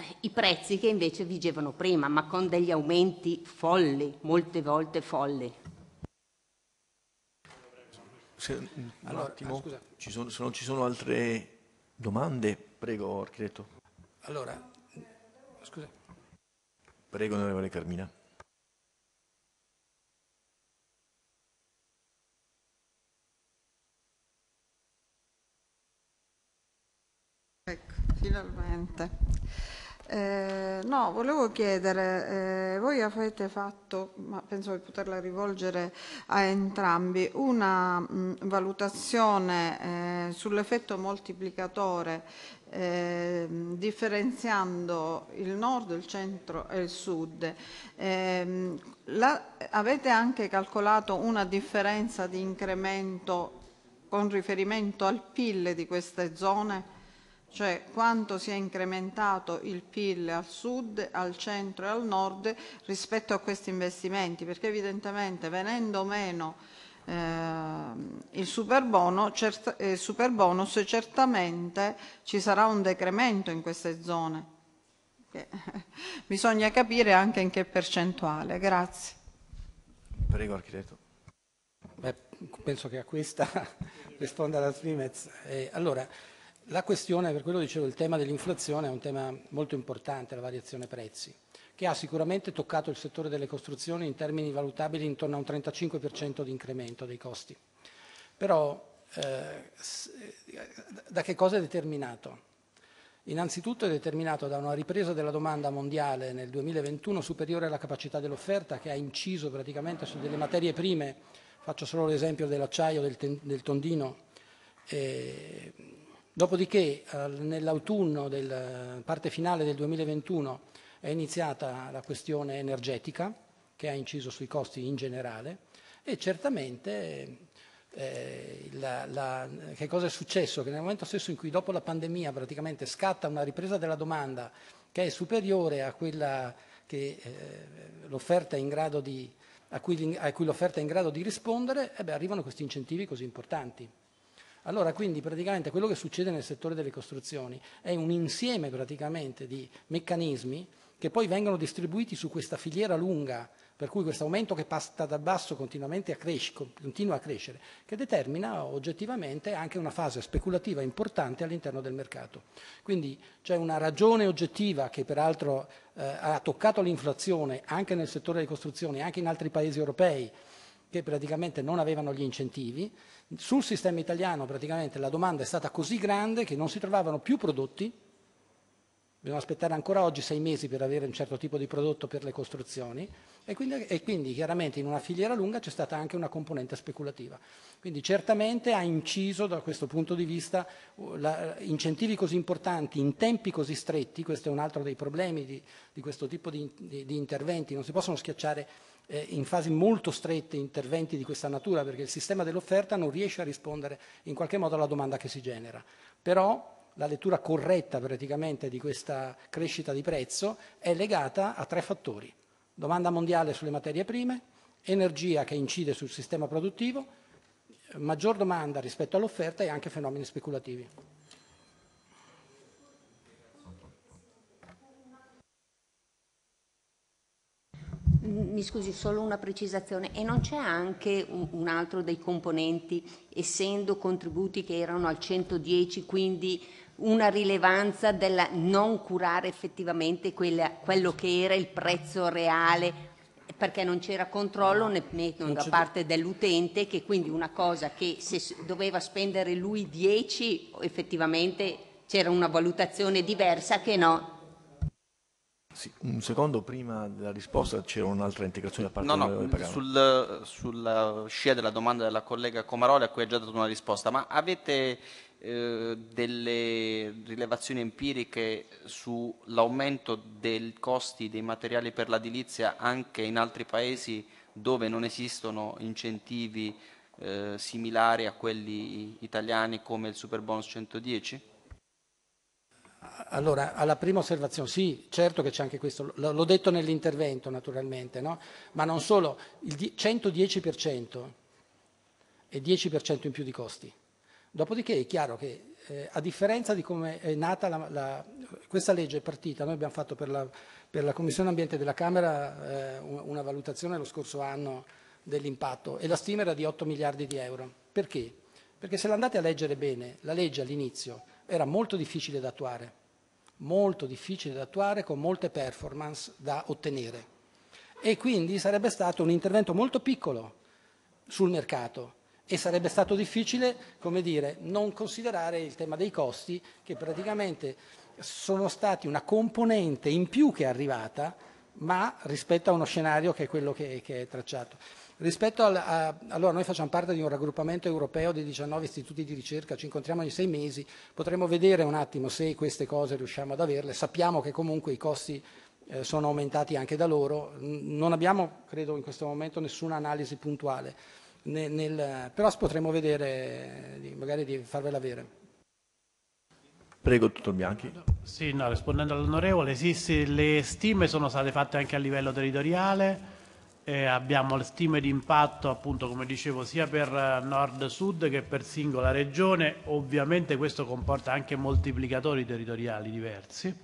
eh, i prezzi che invece vigevano prima, ma con degli aumenti folli, molte volte folli. Se, mm, un allora, attimo, ah, ci sono, se non ci sono altre domande, prego architetto. Allora, scusa. Prego onorevole Carmina. Ecco, finalmente. Eh, no, volevo chiedere, eh, voi avete fatto, ma penso di poterla rivolgere a entrambi, una mh, valutazione eh, sull'effetto moltiplicatore eh, differenziando il nord, il centro e il sud. Eh, la, avete anche calcolato una differenza di incremento con riferimento al PIL di queste zone? cioè quanto si è incrementato il PIL al sud, al centro e al nord rispetto a questi investimenti, perché evidentemente venendo meno eh, il superbono, cert eh, superbonus certamente ci sarà un decremento in queste zone. Che, bisogna capire anche in che percentuale. Grazie. Prego, architetto. Beh, penso che a questa risponda la Svimez. Eh, allora, la questione, per quello dicevo, il tema dell'inflazione è un tema molto importante, la variazione prezzi, che ha sicuramente toccato il settore delle costruzioni in termini valutabili intorno a un 35% di incremento dei costi. Però eh, eh, da che cosa è determinato? Innanzitutto è determinato da una ripresa della domanda mondiale nel 2021 superiore alla capacità dell'offerta che ha inciso praticamente su delle materie prime, faccio solo l'esempio dell'acciaio, del, del, tondino, eh, Dopodiché eh, nell'autunno, della parte finale del 2021, è iniziata la questione energetica che ha inciso sui costi in generale e certamente eh, la, la, che cosa è successo? Che nel momento stesso in cui dopo la pandemia praticamente scatta una ripresa della domanda che è superiore a quella che, eh, di, a cui, a cui l'offerta è in grado di rispondere, eh beh, arrivano questi incentivi così importanti. Allora quindi praticamente quello che succede nel settore delle costruzioni è un insieme praticamente di meccanismi che poi vengono distribuiti su questa filiera lunga, per cui questo aumento che passa dal basso continuamente a crescere, continua a crescere, che determina oggettivamente anche una fase speculativa importante all'interno del mercato. Quindi c'è una ragione oggettiva che peraltro eh, ha toccato l'inflazione anche nel settore delle costruzioni, anche in altri paesi europei, che praticamente non avevano gli incentivi. Sul sistema italiano praticamente la domanda è stata così grande che non si trovavano più prodotti, Dobbiamo aspettare ancora oggi sei mesi per avere un certo tipo di prodotto per le costruzioni e quindi, e quindi chiaramente in una filiera lunga c'è stata anche una componente speculativa. Quindi certamente ha inciso da questo punto di vista la, incentivi così importanti in tempi così stretti, questo è un altro dei problemi di, di questo tipo di, di, di interventi, non si possono schiacciare eh, in fasi molto strette interventi di questa natura perché il sistema dell'offerta non riesce a rispondere in qualche modo alla domanda che si genera. Però la lettura corretta praticamente di questa crescita di prezzo è legata a tre fattori. Domanda mondiale sulle materie prime, energia che incide sul sistema produttivo, maggior domanda rispetto all'offerta e anche fenomeni speculativi. mi scusi, solo una precisazione, e non c'è anche un, un altro dei componenti, essendo contributi che erano al 110, quindi una rilevanza del non curare effettivamente quella, quello che era il prezzo reale perché non c'era controllo nemmeno da parte dell'utente che quindi una cosa che se doveva spendere lui 10 effettivamente c'era una valutazione diversa che no sì, un secondo prima della risposta c'era un'altra integrazione da parte no, no, mm, sul, sulla scia della domanda della collega Comaroli a cui ha già dato una risposta, ma avete eh, delle rilevazioni empiriche sull'aumento dei costi dei materiali per l'edilizia anche in altri paesi dove non esistono incentivi eh, similari a quelli italiani come il Superbonus 110? Allora, alla prima osservazione, sì, certo che c'è anche questo, l'ho detto nell'intervento naturalmente, no? ma non solo, il 110% e 10% in più di costi. Dopodiché è chiaro che eh, a differenza di come è nata la, la, questa legge è partita, noi abbiamo fatto per la, per la Commissione Ambiente della Camera eh, una valutazione lo scorso anno dell'impatto e la stima era di 8 miliardi di euro. Perché? Perché se l'andate a leggere bene, la legge all'inizio era molto difficile da attuare, molto difficile da attuare con molte performance da ottenere e quindi sarebbe stato un intervento molto piccolo sul mercato e sarebbe stato difficile, come dire, non considerare il tema dei costi che praticamente sono stati una componente in più che è arrivata, ma rispetto a uno scenario che è quello che, che è tracciato. Rispetto al, a, allora noi facciamo parte di un raggruppamento europeo di 19 istituti di ricerca, ci incontriamo ogni sei mesi, potremmo vedere un attimo se queste cose riusciamo ad averle, sappiamo che comunque i costi eh, sono aumentati anche da loro, non abbiamo credo in questo momento nessuna analisi puntuale, nel, nel, però potremmo vedere, eh, magari di farvela avere. Prego, dottor Bianchi. Sì, no, rispondendo all'onorevole, sì, sì, le stime sono state fatte anche a livello territoriale eh, abbiamo le stime di impatto appunto come dicevo sia per eh, nord-sud che per singola regione, ovviamente questo comporta anche moltiplicatori territoriali diversi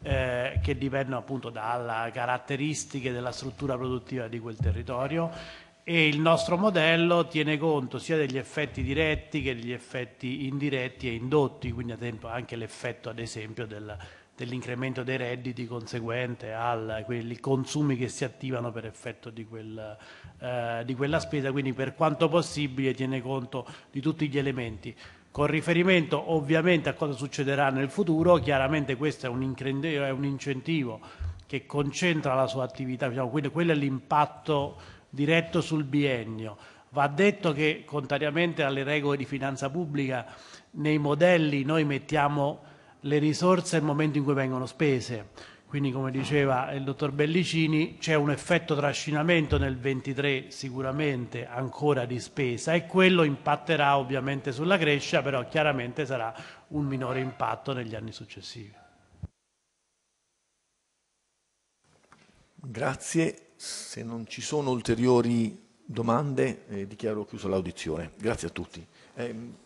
eh, che dipendono appunto dalle caratteristiche della struttura produttiva di quel territorio e il nostro modello tiene conto sia degli effetti diretti che degli effetti indiretti e indotti, quindi anche l'effetto ad esempio del dell'incremento dei redditi conseguente a quelli consumi che si attivano per effetto di, quel, eh, di quella spesa, quindi per quanto possibile tiene conto di tutti gli elementi. Con riferimento ovviamente a cosa succederà nel futuro, chiaramente questo è un, è un incentivo che concentra la sua attività, diciamo, quindi quello è l'impatto diretto sul biennio. Va detto che contrariamente alle regole di finanza pubblica nei modelli noi mettiamo le risorse al momento in cui vengono spese. Quindi come diceva il dottor Bellicini c'è un effetto trascinamento nel 23 sicuramente ancora di spesa e quello impatterà ovviamente sulla crescita, però chiaramente sarà un minore impatto negli anni successivi. Grazie, se non ci sono ulteriori domande eh, dichiaro chiusa l'audizione. Grazie a tutti. Eh,